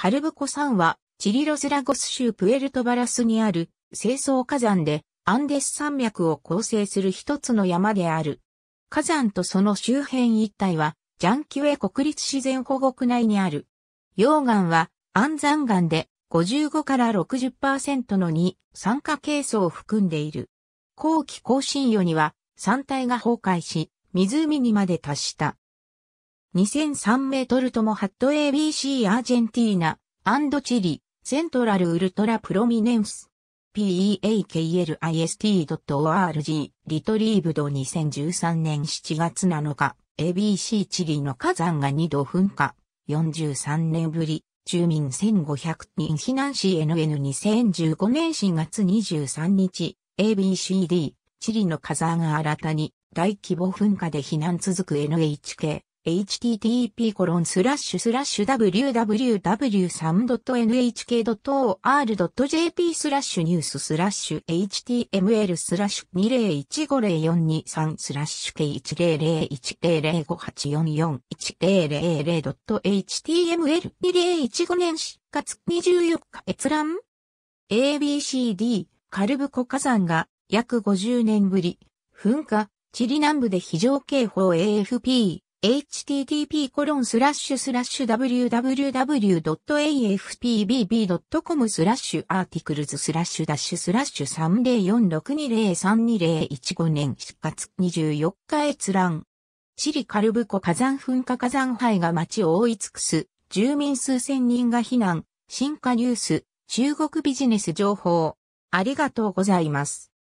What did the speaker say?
カルブコ山は、チリロスラゴス州プエルトバラスにある、清掃火山で、アンデス山脈を構成する一つの山である。火山とその周辺一帯は、ジャンキュエ国立自然保護区内にある。溶岩は、安山岩で、55から60%の2、酸化ケ素を含んでいる。後期更新予には、山体が崩壊し、湖にまで達した。2003メートルともハット ABC アージェンティーナ、アンドチリ、セントラルウルトラプロミネンス。peaklist.org リトリーブド2013年7月7日 ABC チリの火山が2度噴火43年ぶり住民1500人避難 CNN2015 年4月23日 ABCD チリの火山が新たに大規模噴火で避難続く NHK http://www.3.nhk.or.jp n e w s html 20150423 K1001058441000.html2015 年4月24日閲覧 ABCD カルブコ火山が約50年ぶり噴火チリ南部で非常警報 AFP http://www.afpbb.com スラッシュアーティクルズスラッシュダッシュスラッシュ3 0 4 6 2 0 3 2 0 1 5年4月24日閲覧。チリカルブコ火山噴火火山灰が街を覆い尽くす。住民数千人が避難。新華ニュース。中国ビジネス情報。ありがとうございます。